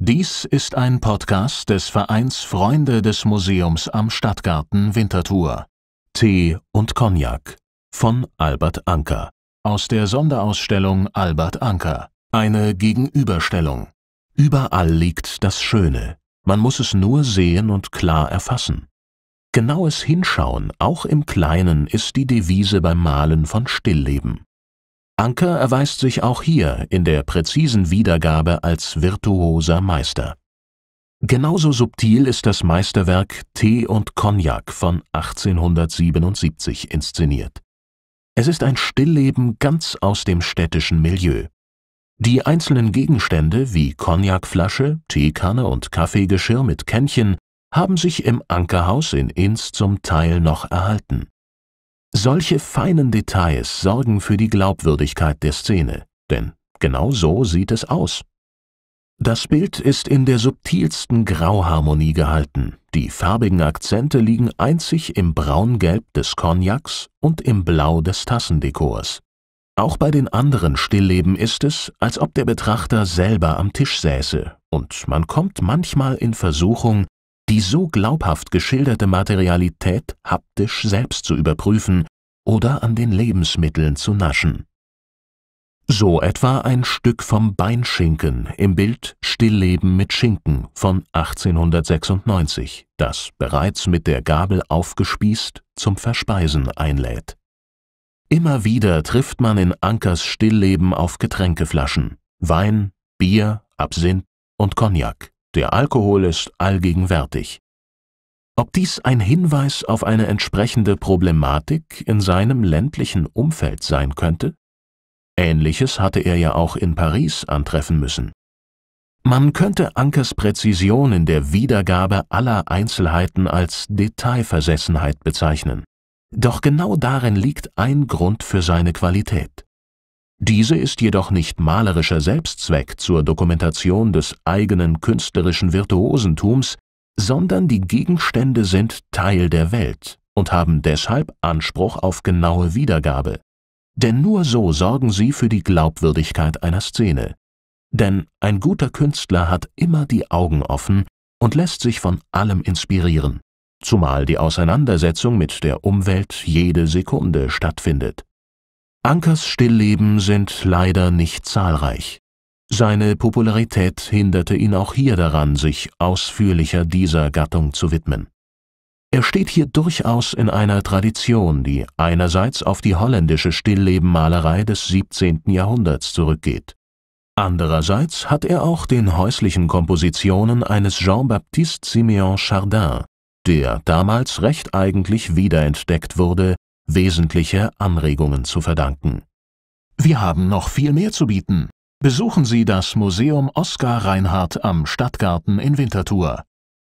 Dies ist ein Podcast des Vereins Freunde des Museums am Stadtgarten Winterthur. Tee und Cognac von Albert Anker. Aus der Sonderausstellung Albert Anker. Eine Gegenüberstellung. Überall liegt das Schöne. Man muss es nur sehen und klar erfassen. Genaues Hinschauen, auch im Kleinen, ist die Devise beim Malen von Stillleben. Anker erweist sich auch hier in der präzisen Wiedergabe als virtuoser Meister. Genauso subtil ist das Meisterwerk Tee und Cognac von 1877 inszeniert. Es ist ein Stillleben ganz aus dem städtischen Milieu. Die einzelnen Gegenstände wie Cognacflasche, Teekanne und Kaffeegeschirr mit Kännchen haben sich im Ankerhaus in Inns zum Teil noch erhalten. Solche feinen Details sorgen für die Glaubwürdigkeit der Szene, denn genau so sieht es aus. Das Bild ist in der subtilsten Grauharmonie gehalten. Die farbigen Akzente liegen einzig im Braungelb des Cognacs und im Blau des Tassendekors. Auch bei den anderen Stillleben ist es, als ob der Betrachter selber am Tisch säße, und man kommt manchmal in Versuchung, die so glaubhaft geschilderte Materialität haptisch selbst zu überprüfen oder an den Lebensmitteln zu naschen. So etwa ein Stück vom Beinschinken im Bild Stillleben mit Schinken von 1896, das bereits mit der Gabel aufgespießt zum Verspeisen einlädt. Immer wieder trifft man in Ankers Stillleben auf Getränkeflaschen, Wein, Bier, Absinth und Cognac. Der Alkohol ist allgegenwärtig. Ob dies ein Hinweis auf eine entsprechende Problematik in seinem ländlichen Umfeld sein könnte? Ähnliches hatte er ja auch in Paris antreffen müssen. Man könnte Ankers Präzision in der Wiedergabe aller Einzelheiten als Detailversessenheit bezeichnen. Doch genau darin liegt ein Grund für seine Qualität. Diese ist jedoch nicht malerischer Selbstzweck zur Dokumentation des eigenen künstlerischen Virtuosentums, sondern die Gegenstände sind Teil der Welt und haben deshalb Anspruch auf genaue Wiedergabe. Denn nur so sorgen sie für die Glaubwürdigkeit einer Szene. Denn ein guter Künstler hat immer die Augen offen und lässt sich von allem inspirieren, zumal die Auseinandersetzung mit der Umwelt jede Sekunde stattfindet. Ankers Stillleben sind leider nicht zahlreich. Seine Popularität hinderte ihn auch hier daran, sich ausführlicher dieser Gattung zu widmen. Er steht hier durchaus in einer Tradition, die einerseits auf die holländische Stilllebenmalerei des 17. Jahrhunderts zurückgeht. Andererseits hat er auch den häuslichen Kompositionen eines Jean-Baptiste Simeon Chardin, der damals recht eigentlich wiederentdeckt wurde wesentliche Anregungen zu verdanken. Wir haben noch viel mehr zu bieten. Besuchen Sie das Museum Oskar Reinhardt am Stadtgarten in Winterthur.